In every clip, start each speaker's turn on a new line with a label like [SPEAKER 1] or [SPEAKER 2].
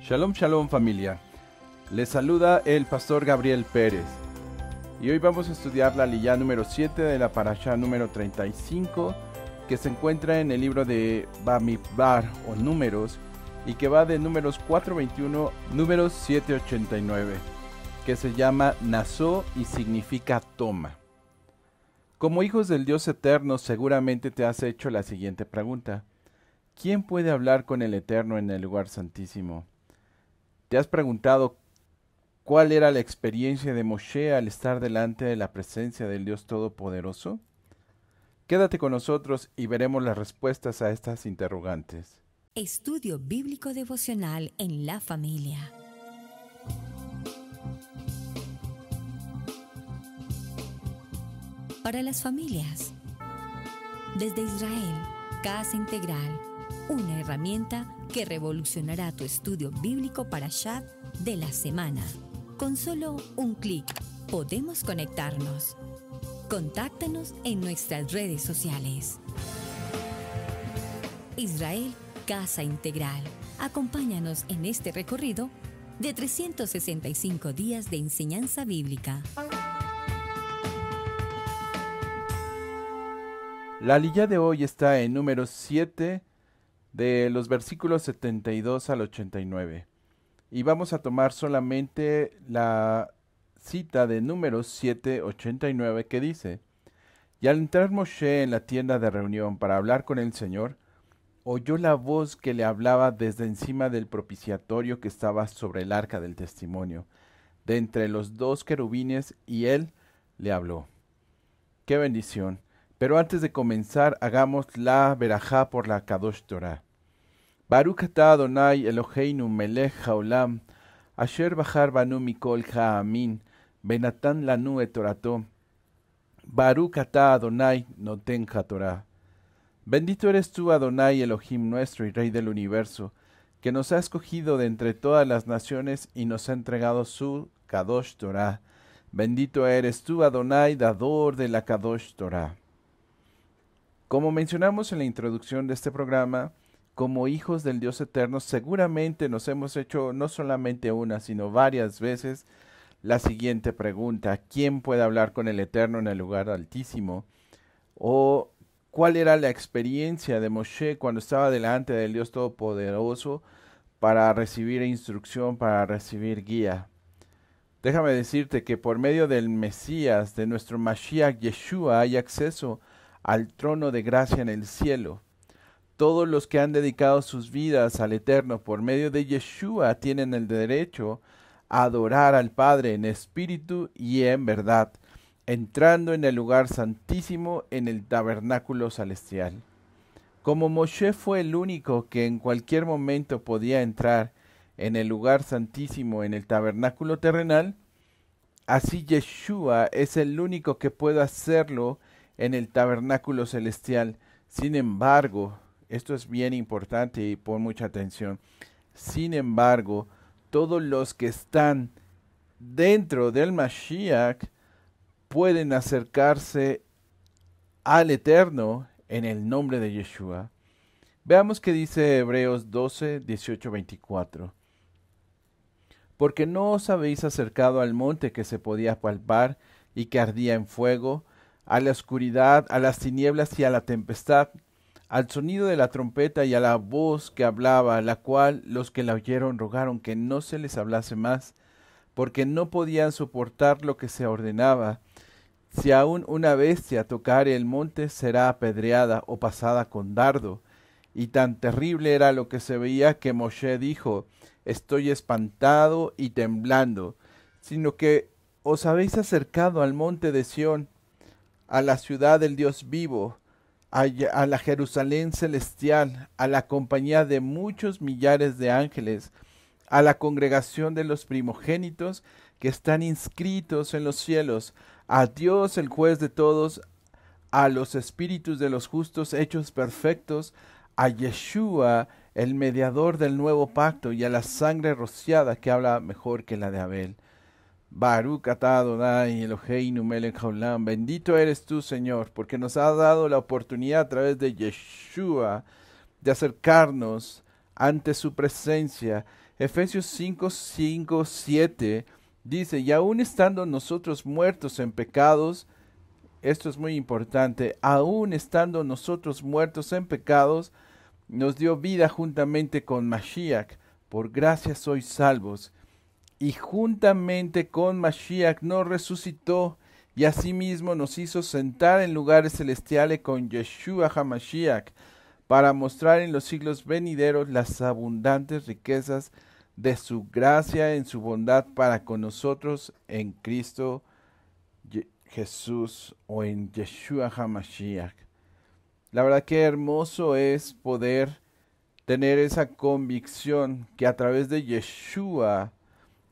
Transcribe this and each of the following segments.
[SPEAKER 1] Shalom, shalom familia. Les saluda el pastor Gabriel Pérez. Y hoy vamos a estudiar la lilla número 7 de la parasha número 35 que se encuentra en el libro de Bamidbar o Números y que va de números 421, números 789, que se llama Nazó y significa toma. Como hijos del Dios eterno seguramente te has hecho la siguiente pregunta. ¿Quién puede hablar con el Eterno en el lugar santísimo? ¿Te has preguntado cuál era la experiencia de Moshe al estar delante de la presencia del Dios Todopoderoso? Quédate con nosotros y veremos las respuestas a estas interrogantes. Estudio Bíblico Devocional en la familia. Para las familias. Desde Israel, Casa Integral una herramienta que revolucionará tu estudio bíblico para chat de la semana. Con solo un clic podemos conectarnos. Contáctanos en nuestras redes sociales. Israel Casa Integral. Acompáñanos en este recorrido de 365 días de enseñanza bíblica. La lilla de hoy está en número 7, de los versículos 72 al 89. Y vamos a tomar solamente la cita de números 89, que dice, Y al entrar Moshe en la tienda de reunión para hablar con el Señor, oyó la voz que le hablaba desde encima del propiciatorio que estaba sobre el arca del testimonio, de entre los dos querubines, y él le habló. ¡Qué bendición! Pero antes de comenzar, hagamos la verajá por la Kadosh Torah. Baruch atah Adonai Eloheinu melech haolam, asher bajar banu mikol ha'amin, benatán lanu etorato, Baruch atah Adonai noten Torah. Bendito eres tú, Adonai Elohim nuestro y Rey del universo, que nos ha escogido de entre todas las naciones y nos ha entregado su Kadosh Torah. Bendito eres tú, Adonai, dador de la Kadosh Torah. Como mencionamos en la introducción de este programa, como hijos del Dios eterno, seguramente nos hemos hecho no solamente una, sino varias veces la siguiente pregunta, ¿quién puede hablar con el Eterno en el lugar altísimo? ¿O cuál era la experiencia de Moshe cuando estaba delante del Dios Todopoderoso para recibir instrucción, para recibir guía? Déjame decirte que por medio del Mesías, de nuestro Mashiach Yeshua, hay acceso al trono de gracia en el cielo. Todos los que han dedicado sus vidas al Eterno por medio de Yeshua tienen el derecho a adorar al Padre en espíritu y en verdad, entrando en el lugar santísimo en el tabernáculo celestial. Como Moshe fue el único que en cualquier momento podía entrar en el lugar santísimo en el tabernáculo terrenal, así Yeshua es el único que puede hacerlo en el tabernáculo celestial. Sin embargo, esto es bien importante y pon mucha atención. Sin embargo, todos los que están dentro del Mashiach pueden acercarse al Eterno en el nombre de Yeshua. Veamos qué dice Hebreos 12, 18, 24. Porque no os habéis acercado al monte que se podía palpar y que ardía en fuego, a la oscuridad, a las tinieblas y a la tempestad al sonido de la trompeta y a la voz que hablaba, la cual los que la oyeron rogaron que no se les hablase más, porque no podían soportar lo que se ordenaba. Si aún una bestia tocare el monte, será apedreada o pasada con dardo. Y tan terrible era lo que se veía que Moshe dijo, Estoy espantado y temblando, sino que os habéis acercado al monte de Sión, a la ciudad del Dios vivo, a, la Jerusalén celestial, a la compañía de muchos millares de ángeles, a la congregación de los primogénitos que están inscritos en los cielos, a Dios el juez de todos, a los espíritus de los justos hechos perfectos, a Yeshua el mediador del nuevo pacto y a la sangre rociada que habla mejor que la de Abel. Baruch Atadonai Eloheinu Melech Haolam. Bendito eres tú, Señor, porque nos ha dado la oportunidad a través de Yeshua de acercarnos ante su presencia. Efesios 5, 5, 7 dice, y aún estando nosotros muertos en pecados, esto es muy importante, aún estando nosotros muertos en pecados, nos dio vida juntamente con Mashiach. Por gracia sois salvos y juntamente con Mashiach nos resucitó y asimismo nos hizo sentar en lugares celestiales con Yeshua HaMashiach para mostrar en los siglos venideros las abundantes riquezas de su gracia en su bondad para con nosotros en Cristo Jesús o en Yeshua HaMashiach. La verdad que hermoso es poder tener esa convicción que a través de Yeshua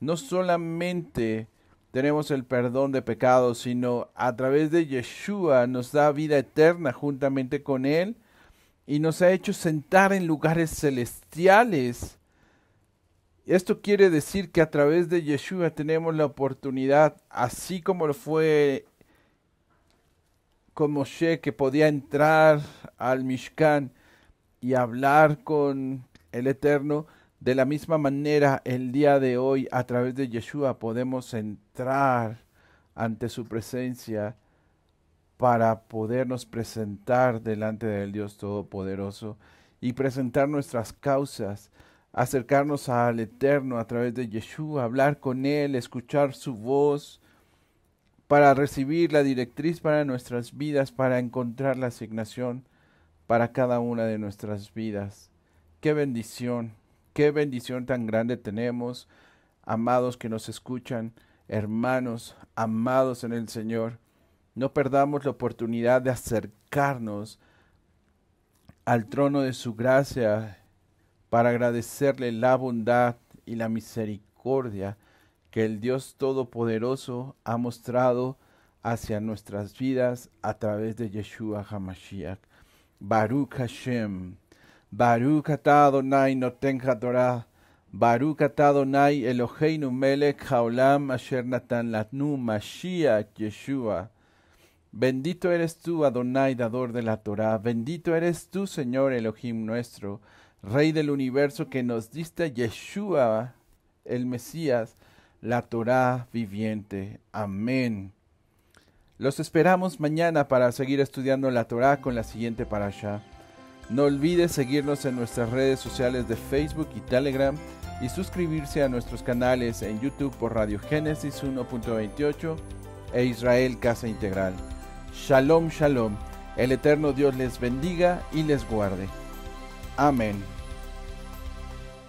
[SPEAKER 1] no solamente tenemos el perdón de pecados, sino a través de Yeshua nos da vida eterna juntamente con Él y nos ha hecho sentar en lugares celestiales. Esto quiere decir que a través de Yeshua tenemos la oportunidad, así como lo fue con Moshe, que podía entrar al Mishkan y hablar con el Eterno, de la misma manera, el día de hoy, a través de Yeshua, podemos entrar ante su presencia para podernos presentar delante del Dios Todopoderoso y presentar nuestras causas, acercarnos al Eterno a través de Yeshua, hablar con Él, escuchar su voz, para recibir la directriz para nuestras vidas, para encontrar la asignación para cada una de nuestras vidas. ¡Qué bendición! Qué bendición tan grande tenemos, amados que nos escuchan, hermanos, amados en el Señor. No perdamos la oportunidad de acercarnos al trono de su gracia para agradecerle la bondad y la misericordia que el Dios Todopoderoso ha mostrado hacia nuestras vidas a través de Yeshua Hamashiach. Baruch Hashem. Baruch donai no tenga Torah. Baruch Nai Adonai Eloheinu melech haolam asher natan latnu Mashiach Yeshua. Bendito eres tú, Adonai, dador de la Torah. Bendito eres tú, Señor Elohim nuestro, Rey del universo que nos diste Yeshua, el Mesías, la Torah viviente. Amén. Los esperamos mañana para seguir estudiando la Torah con la siguiente parasha. No olvides seguirnos en nuestras redes sociales de Facebook y Telegram y suscribirse a nuestros canales en YouTube por Radio Génesis 1.28 e Israel Casa Integral. Shalom, shalom. El eterno Dios les bendiga y les guarde. Amén.